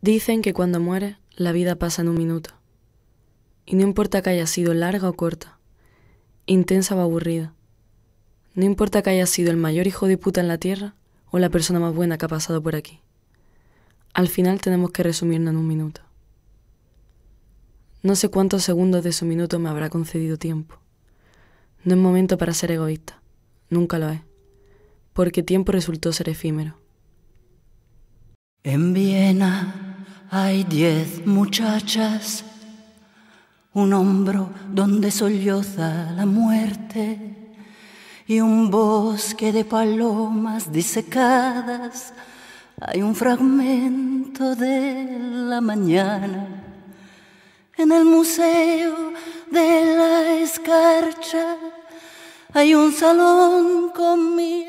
Dicen que cuando muere la vida pasa en un minuto. Y no importa que haya sido larga o corta, intensa o aburrida. No importa que haya sido el mayor hijo de puta en la tierra o la persona más buena que ha pasado por aquí. Al final tenemos que resumirnos en un minuto. No sé cuántos segundos de su minuto me habrá concedido tiempo. No es momento para ser egoísta, nunca lo es, porque tiempo resultó ser efímero. Envía hay diez muchachas, un hombro donde solloza la muerte y un bosque de palomas disecadas. Hay un fragmento de la mañana en el museo de la escarcha. Hay un salón con